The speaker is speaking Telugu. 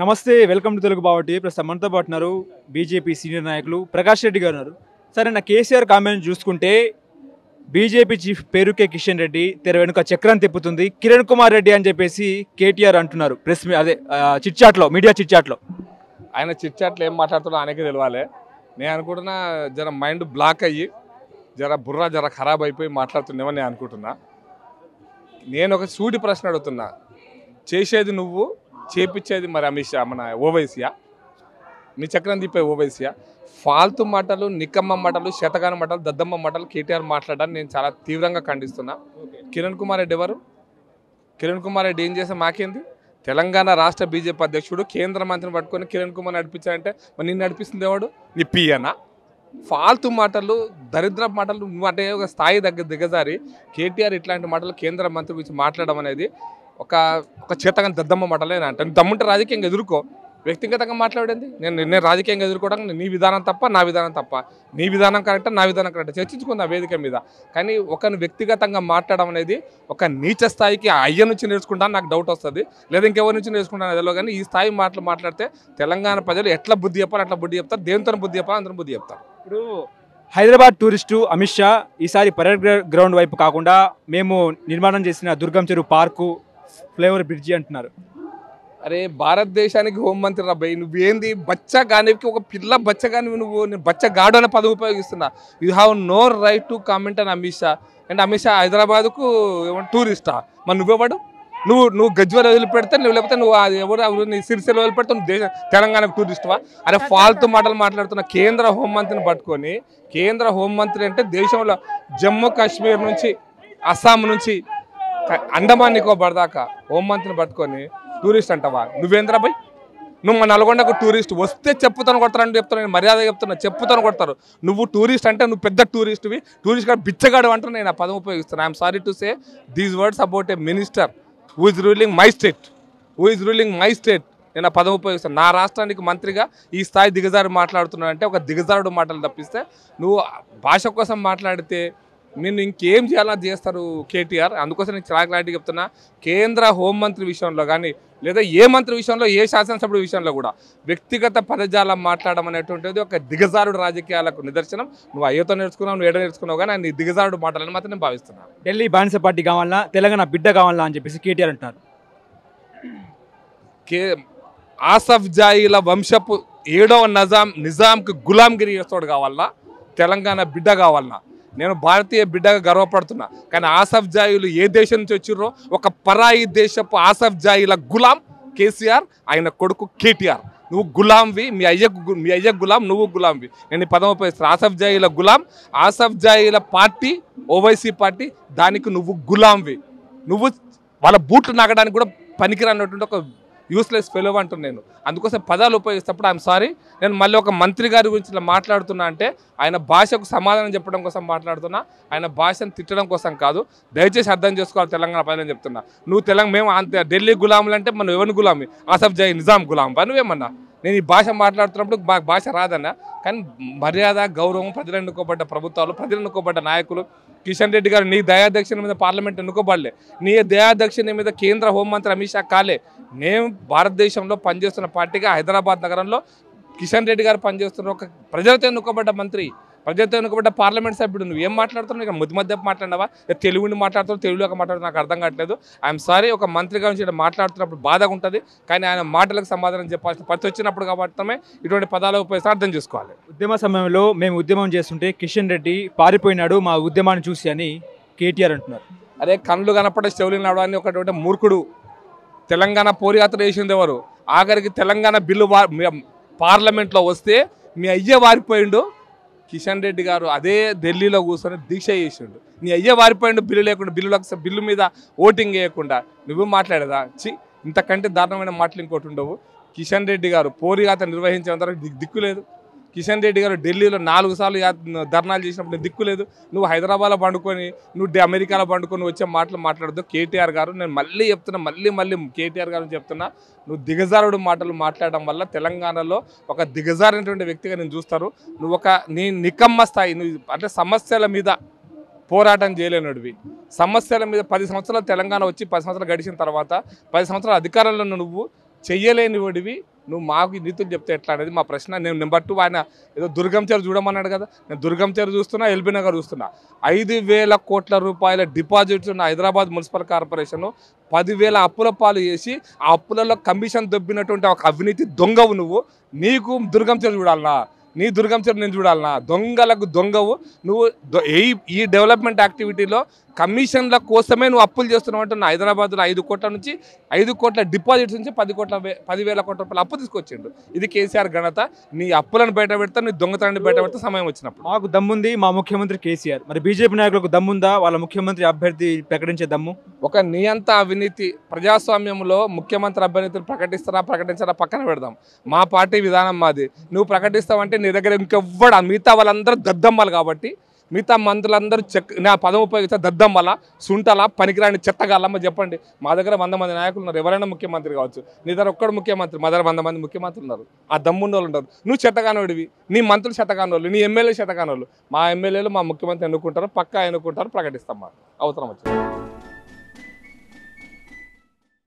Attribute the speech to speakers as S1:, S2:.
S1: నమస్తే వెల్కమ్ టు తెలుగు బావటి ప్రస్తుతం మనతో ఉన్నారు బీజేపీ సీనియర్ నాయకులు ప్రకాష్ రెడ్డి గారు ఉన్నారు సరే నా కేసీఆర్ కామెంట్ చూసుకుంటే బీజేపీ చీఫ్ పేరుకే కిషన్ రెడ్డి తెర వెనుక చక్రం తిప్పుతుంది కిరణ్ కుమార్ రెడ్డి అని చెప్పేసి కేటీఆర్ అంటున్నారు ప్రెస్ అదే చిట్చాట్లో మీడియా చిట్చాట్లో
S2: ఆయన చిట్చాట్లో ఏం మాట్లాడుతున్నా ఆయనకే తెలియాలి నేను అనుకుంటున్నా జర మైండ్ బ్లాక్ అయ్యి జర బుర్ర జర ఖరాబ్ అయిపోయి మాట్లాడుతున్నామని నేను అనుకుంటున్నా నేను ఒక సూటి ప్రశ్న అడుగుతున్నా చేసేది నువ్వు చేపించేది మరి అమిత్ షా మన ఓవైసీయా మీ చక్రం తిప్పే ఓవైసీయా ఫాల్తు మాటలు నిక్కమ్మ మాటలు శతగాన మాటలు దద్దమ్మ మాటలు కేటీఆర్ మాట్లాడడానికి నేను చాలా తీవ్రంగా ఖండిస్తున్నా కిరణ్ కుమార్ రెడ్డి ఎవరు కిరణ్ కుమార్ రెడ్డి ఏం చేసే మాకేంది తెలంగాణ రాష్ట్ర బీజేపీ అధ్యక్షుడు కేంద్ర మంత్రిని పట్టుకొని కిరణ్ కుమార్ నడిపించాడంటే మరి నిన్ను నడిపిస్తుంది ఎవడు నీ పియనా ఫాల్తు మాటలు దరిద్ర మాటలు అంటే ఒక స్థాయి దగ్గర దిగజారి కేటీఆర్ ఇట్లాంటి మాటలు కేంద్ర మంత్రి గురించి మాట్లాడడం అనేది ఒక ఒక చేతగా దద్దమ్మ మాటలే అంటాను దమ్ముంటే రాజకీయంగా ఎదుర్కో వ్యక్తిగతంగా మాట్లాడింది నేను నేను రాజకీయంగా ఎదుర్కోవడానికి నీ విధానం తప్ప నా విధానం తప్ప నీ విధానం కరెక్టా నా విధానం కరెక్టా చర్చించుకుందా వేదిక మీద కానీ ఒకరిని వ్యక్తిగతంగా మాట్లాడడం అనేది ఒక నీచ స్థాయికి అయ్య నుంచి నేర్చుకుంటాను నాకు డౌట్ వస్తుంది లేదా ఇంకెవరి నుంచి నేర్చుకుంటాను అదేలో కానీ ఈ స్థాయి మాటలు మాట్లాడితే తెలంగాణ ప్రజలు ఎట్లా బుద్ధి చెప్పాలి అట్లా బుద్ధి చెప్తారు
S1: దేనితో బుద్ధి చెప్పాలి అందరం బుద్ధి చెప్తారు ఇప్పుడు హైదరాబాద్ టూరిస్టు అమిత్ షా ఈసారి పరేడ్ గ్రౌండ్ వైపు కాకుండా మేము నిర్మాణం చేసిన దుర్గం చెరువు పార్కు ఫ్లేవర్ బ్రిడ్జి అంటున్నారు అరే భారతదేశానికి హోంమంత్రి రాబాయి నువ్వేంది బచ్చ గానివికి ఒక పిల్ల
S2: బచ్చ గానివి నువ్వు నేను బచ్చ గాడు అనే పదవి ఉపయోగిస్తున్నా you have no right to comment అని అమిత్ షా అండ్ అమిత్ షా హైదరాబాద్కు టూరిస్టా మరి నువ్వేవాడు నువ్వు నువ్వు గజ్వల్ వదిలిపెడితే నువ్వు లేకపోతే నువ్వు అది ఎవరు నీ సిరిసిల్ల వదిలిపెడితే నువ్వు దేశ తెలంగాణకు టూరిస్టువా అరే ఫాల్తు మాటలు మాట్లాడుతున్న కేంద్ర హోంమంత్రిని పట్టుకొని కేంద్ర హోంమంత్రి అంటే దేశంలో జమ్మూ కాశ్మీర్ నుంచి అస్సాం నుంచి అండమాన్ నికోబార్ దాకా ఓం మంత్రిని పట్టుకొని టూరిస్ట్ అంటావా నువ్వేంద్రా భయ్ నువ్వు మా నల్గొండకు టూరిస్ట్ వస్తే చెప్పుతాను కొడతారని చెప్తాను నేను మర్యాద చెప్తున్నా చెప్పుతాను కొడతారు నువ్వు టూరిస్ట్ అంటే నువ్వు పెద్ద టూరిస్ట్వి టూరిస్ట్ కాడ బిచ్చగాడు అంటే నేను ఆ పదం ఉపయోగిస్తాను I'm sorry to say these words about a minister who is ruling my state who is ruling my state నేను ఆ పదం ఉపయోగిస్తాను నా రాష్ట్రానికి మంత్రిగా ఈ స్థాయి దిగజారు మాట్లాడుతున్నావు అంటే ఒక దిగజారుడు మాటలు తప్పిస్తే నువ్వు భాష కోసం మాట్లాడితే నేను ఇంకేం చేయాలా చేస్తారు కేటీఆర్ అందుకోసం నేను చాలా క్లారిటీ చెప్తున్నా కేంద్ర హోంమంత్రి విషయంలో కానీ లేదా ఏ మంత్రి విషయంలో ఏ శాసనసభ్యుడి విషయంలో కూడా వ్యక్తిగత పదజాలం మాట్లాడడం అనేటువంటిది ఒక దిగజారుడు రాజకీయాలకు నిదర్శనం నువ్వు అయ్యోతో నేర్చుకున్నావు నువ్వు ఏడో నేర్చుకున్నావు కానీ నీ దిగజారుడు మాటలని మాత్రం
S1: నేను భావిస్తున్నాను ఢిల్లీ బానిస పార్టీ కావాలా తెలంగాణ బిడ్డ కావాలా అని చెప్పేసి కేటీఆర్ అంటారు కే ఆసఫ్ జాయిల వంశపు ఏడవ నజాం
S2: నిజాంకి గులాంగిరి చేస్తాడు కావాలా తెలంగాణ బిడ్డ కావాలన్నా నేను భారతీయ బిడ్డగా గర్వపడుతున్నా కానీ ఆసఫ్ జాయిలు ఏ దేశం నుంచి వచ్చిర్రో ఒక పరాయి దేశపు ఆసఫ్ జాయిల గులాం కేసీఆర్ ఆయన కొడుకు కేటీఆర్ నువ్వు గులాంవి మీ అయ్య మీ అయ్య గులాం నువ్వు గులాంవి నేను పదమ ప్రవేశం ఆసఫ్ జాయిల గులాం ఆసఫ్ జాయిల పార్టీ ఓవైసీ పార్టీ దానికి నువ్వు గులాంవి నువ్వు వాళ్ళ బూట్లు నాగడానికి కూడా పనికిరానటువంటి ఒక యూస్లెస్ ఫెలో అంటున్నాను నేను అందుకోసం పదాలు ఉపయోగిస్తప్పుడు ఐఎమ్ సారీ నేను మళ్ళీ ఒక మంత్రి గారి గురించి ఇలా మాట్లాడుతున్నా అంటే ఆయన భాషకు సమాధానం చెప్పడం కోసం మాట్లాడుతున్నా ఆయన భాషను తిట్టడం కోసం కాదు దయచేసి అర్థం చేసుకోవాలి తెలంగాణ ప్రజలని చెప్తున్నా నువ్వు తెలంగాణ మేము ఢిల్లీ గులాములు అంటే మనం ఎవరిని గులామీ ఆసఫ్ జై నిజాం గులాం పని నువ్వేమన్నా నేను ఈ భాష మాట్లాడుతున్నప్పుడు మాకు భాష రాదన్న కానీ మర్యాద గౌరవం ప్రజలు ఎన్నుకోబడ్డ ప్రభుత్వాలు ప్రజలు ఎన్నుకోబడ్డ నాయకులు కిషన్ రెడ్డి గారు నీ దయాదక్షిణ మీద పార్లమెంట్ ఎన్నుకోబడలే నీ దయాదక్షిణ మీద కేంద్ర హోంమంత్రి అమిత్ షా కాలే మేము భారతదేశంలో పనిచేస్తున్న పార్టీగా హైదరాబాద్ నగరంలో కిషన్ రెడ్డి గారు పనిచేస్తున్న ఒక ప్రజలతో ఎన్నుకోబడ్డ మంత్రి ప్రజలతో ఎన్నుకోబడ్డ పార్లమెంట్ సభ్యుడు నువ్వు ఏం మాట్లాడుతున్నావు ఇక ముద్దు మధ్య మాట్లాడినావా తెలుగుని మాట్లాడుతున్నావు తెలుగులోకి మాట్లాడుతున్నా నాకు అర్థం కావట్లేదు ఐఎమ్ సారీ ఒక మంత్రిగా నుంచి మాట్లాడుతున్నప్పుడు బాధగా ఉంటుంది కానీ ఆయన మాటలకు సమాధానం చెప్పాల్సిన పరిస్థితి వచ్చినప్పుడు కాబట్టి ఇటువంటి పదాలు ఉపయోగిస్తే అర్థం
S1: చేసుకోవాలి ఉద్యమ సమయంలో మేము ఉద్యమం చేస్తుంటే కిషన్ రెడ్డి పారిపోయినాడు మా ఉద్యమాన్ని చూసి అని కేటీఆర్ అంటున్నారు అదే కళ్ళు కనపడే చెవులు నడవని ఒకటి మూర్ఖుడు తెలంగాణ
S2: పోరియాత్ర చేసింది ఎవరు ఆఖరికి తెలంగాణ బిల్లు పార్లమెంట్లో వస్తే మీ అయ్య వారిపోయిండు కిషన్ రెడ్డి గారు అదే ఢిల్లీలో కూర్చొని దీక్ష చేసిండు నీ అయ్యే వారిపోయిండు బిల్లు లేకుండా బిల్లులకు బిల్లు మీద ఓటింగ్ వేయకుండా నువ్వు మాట్లాడేదా చి ఇంతకంటే దారుణమైన మాటలు ఇంకోటి ఉండవు కిషన్ రెడ్డి గారు పోరిగాత నిర్వహించేంత దిక్కు లేదు కిషన్ రెడ్డి గారు ఢిల్లీలో నాలుగు సార్లు ధర్నాలు చేసినప్పుడు నేను దిక్కులేదు నువ్వు హైదరాబాద్లో పండుకొని నువ్వు అమెరికాలో పండుకొని వచ్చే మాటలు మాట్లాడద్దు కేటీఆర్ గారు నేను మళ్ళీ చెప్తున్నా మళ్ళీ మళ్ళీ కేటీఆర్ గారు చెప్తున్నా నువ్వు దిగజారుడు మాటలు మాట్లాడడం వల్ల తెలంగాణలో ఒక దిగజారినటువంటి వ్యక్తిగా నేను చూస్తారు నువ్వు ఒక నీ నికమ్మ స్థాయి నువ్వు అంటే సమస్యల మీద పోరాటం చేయలేనుడివి సమస్యల మీద పది సంవత్సరాలు తెలంగాణ వచ్చి పది సంవత్సరాలు గడిచిన తర్వాత పది సంవత్సరాల అధికారంలో నువ్వు చెయ్యలేని వాడివి నువ్వు మాకు నీతులు చెప్తే ఎట్లా అనేది మా ప్రశ్న నేను నెంబర్ టూ ఆయన ఏదో దుర్గం చెరు చూడమన్నాడు కదా నేను దుర్గం చెరు చూస్తున్నా ఎల్బీ నగర్ చూస్తున్నా ఐదు వేల కోట్ల రూపాయల డిపాజిట్స్ ఉన్న హైదరాబాద్ మున్సిపల్ కార్పొరేషన్ పదివేల అప్పుల పాలు చేసి ఆ అప్పులలో కమిషన్ దొబ్బినటువంటి ఒక అవినీతి దొంగవు నువ్వు నీకు దుర్గం చెరు చూడాలన్నా నీ దుర్గంశం నేను చూడాలన్నా దొంగలకు దొంగవు నువ్వు ఈ ఈ డెవలప్మెంట్ యాక్టివిటీలో కమిషన్ల కోసమే నువ్వు అప్పులు చేస్తున్నావు నా హైదరాబాద్లో ఐదు కోట్ల నుంచి ఐదు కోట్ల డిపాజిట్స్ నుంచి పది కోట్ల పదివేల కోట్ల రూపాయలు అప్పు తీసుకొచ్చిండు ఇది కేసీఆర్ ఘనత నీ అప్పులను బయట పెడతా
S1: నీ దొంగతనాన్ని బయట పెడతా సమయం వచ్చినప్పుడు మాకు దమ్ముంది మా ముఖ్యమంత్రి కేసీఆర్ మరి బీజేపీ నాయకులకు దమ్ముందా వాళ్ళ ముఖ్యమంత్రి అభ్యర్థి ప్రకటించే దమ్ము ఒక నియంత అవినీతి ప్రజాస్వామ్యంలో ముఖ్యమంత్రి
S2: అభ్యర్థిని ప్రకటిస్తారా ప్రకటించారా పక్కన పెడదాం మా పార్టీ విధానం మాది నువ్వు ప్రకటిస్తావంటే నీ దగ్గర ఇంకెవ్వడా మిగతా వాళ్ళందరూ దద్దమ్మలు కాబట్టి మిగతా మంత్రులందరూ చెక్ నా పదం ఉపయోగిస్తే దద్దమ్మల సుంటల పనికిరాని చెత్తగాలమ్మ చెప్పండి మా దగ్గర వంద మంది నాయకులు ఉన్నారు ఎవరైనా ముఖ్యమంత్రి కావచ్చు నీ దగ్గర ఒక్కడు ముఖ్యమంత్రి మా దగ్గర వంద మంది ముఖ్యమంత్రులు ఉన్నారు ఆ దమ్మున్న వాళ్ళు ఉంటారు నువ్వు చెత్తగానోడివి నీ మంత్రులు చెత్తగానోళ్ళు నీ ఎమ్మెల్యే చెత్తగానోళ్ళు మా ఎమ్మెల్యేలు మా ముఖ్యమంత్రి ఎన్నుకుంటారు పక్కా ఎన్నుకుంటారు ప్రకటిస్తాం మా అవసరం వచ్చింది